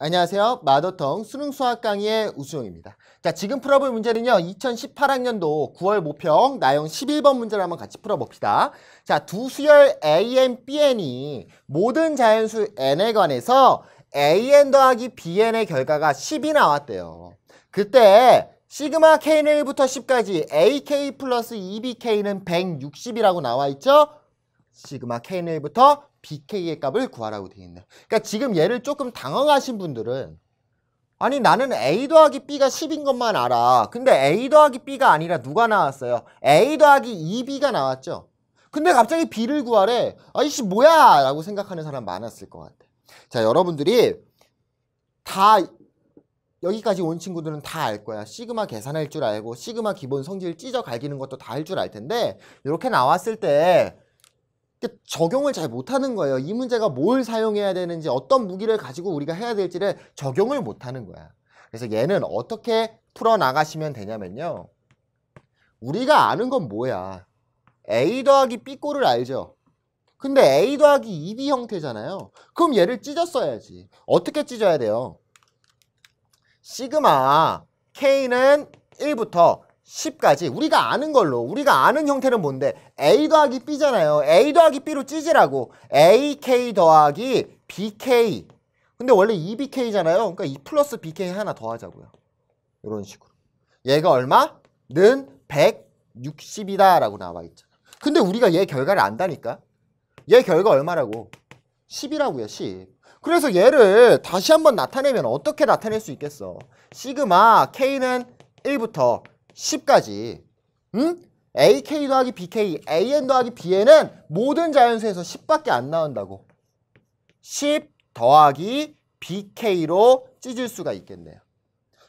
안녕하세요. 마더텅 수능 수학 강의의 우수용입니다. 자, 지금 풀어볼 문제는요. 2018학년도 9월 모평 나형 11번 문제를 한번 같이 풀어봅시다. 자, 두 수열 AN, BN이 모든 자연수 N에 관해서 AN 더하기 BN의 결과가 10이 나왔대요. 그때 시그마 K는 1부터 10까지 AK 플러스 2BK는 e 160이라고 나와 있죠? 시그마 K는 1부터 BK의 값을 구하라고 되어 있네요. 그러니까 지금 얘를 조금 당황하신 분들은 아니 나는 A 더하기 B가 10인 것만 알아. 근데 A 더하기 B가 아니라 누가 나왔어요? A 더하기 2B가 나왔죠. 근데 갑자기 B를 구하래. 아이씨 뭐야 라고 생각하는 사람 많았을 것 같아. 자 여러분들이 다 여기까지 온 친구들은 다 알 거야. 시그마 계산할 줄 알고 시그마 기본 성질 찢어 갈기는 것도 다 할 줄 알 텐데 이렇게 나왔을 때그 적용을 잘 못하는 거예요. 이 문제가 뭘 사용해야 되는지 어떤 무기를 가지고 우리가 해야 될지를 적용을 못하는 거야. 그래서 얘는 어떻게 풀어나가시면 되냐면요. 우리가 아는 건 뭐야? A 더하기 B 꼴을 알죠? 근데 A 더하기 2B e 형태잖아요. 그럼 얘를 찢었어야지. 어떻게 찢어야 돼요? 시그마 K는 1부터 10까지 우리가 아는 걸로 우리가 아는 형태는 뭔데 A 더하기 B잖아요 A 더하기 B로 찢으라고 AK 더하기 BK 근데 원래 2BK잖아요 그러니까 2 플러스 BK 하나 더 하자고요 이런 식으로 얘가 얼마? 는 160이다 라고 나와있잖아 근데 우리가 얘 결과를 안다니까 얘 결과 얼마라고 10이라고요 10 그래서 얘를 다시 한번 나타내면 어떻게 나타낼 수 있겠어 시그마 K는 1부터 10까지 응? AK 더하기 BK, AN 더하기 BN은 모든 자연수에서 10밖에 안 나온다고 10 더하기 BK로 찢을 수가 있겠네요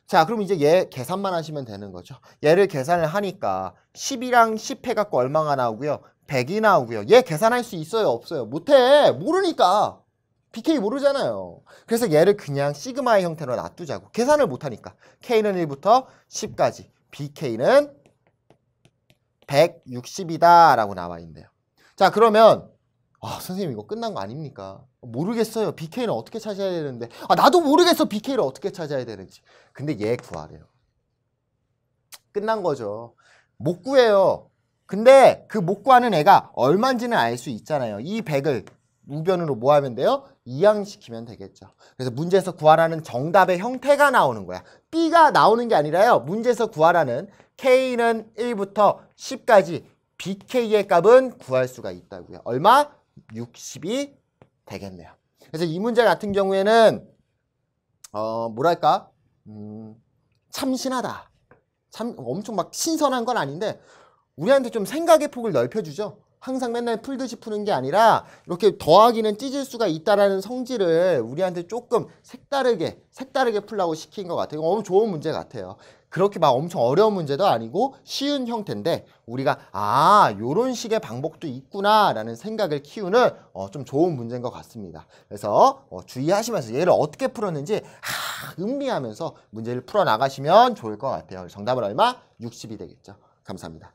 자 그럼 이제 얘 계산만 하시면 되는 거죠 얘를 계산을 하니까 10이랑 10 해갖고 얼마가 나오고요 100이 나오고요 얘 계산할 수 있어요 없어요 못해 모르니까 BK 모르잖아요 그래서 얘를 그냥 시그마의 형태로 놔두자고 계산을 못하니까 K는 1부터 10까지 BK는 160이다 라고 나와 있네요자 그러면 아 선생님 이거 끝난 거 아닙니까? 모르겠어요. BK는 어떻게 찾아야 되는데 아 나도 모르겠어 BK를 어떻게 찾아야 되는지. 근데 얘 구하래요. 끝난 거죠. 못 구해요. 근데 그 못 구하는 애가 얼만지는 알 수 있잖아요. 이 100을 우변으로 뭐 하면 돼요? 이항시키면 되겠죠. 그래서 문제에서 구하라는 정답의 형태가 나오는 거야. B가 나오는 게 아니라요. 문제에서 구하라는 K는 1부터 10까지 BK의 값은 구할 수가 있다고요. 얼마? 60이 되겠네요. 그래서 이 문제 같은 경우에는 어 뭐랄까 음, 참신하다. 참 엄청 막 신선한 건 아닌데 우리한테 좀 생각의 폭을 넓혀주죠. 항상 맨날 풀듯이 푸는 게 아니라 이렇게 더하기는 찢을 수가 있다라는 성질을 우리한테 조금 색다르게 색다르게 풀라고 시킨 것 같아요. 너무 좋은 문제 같아요. 그렇게 막 엄청 어려운 문제도 아니고 쉬운 형태인데 우리가 아 요런 식의 방법도 있구나라는 생각을 키우는 어, 좀 좋은 문제인 것 같습니다. 그래서 어, 주의하시면서 얘를 어떻게 풀었는지 하, 음미하면서 문제를 풀어나가시면 좋을 것 같아요. 정답은 얼마? 60이 되겠죠. 감사합니다.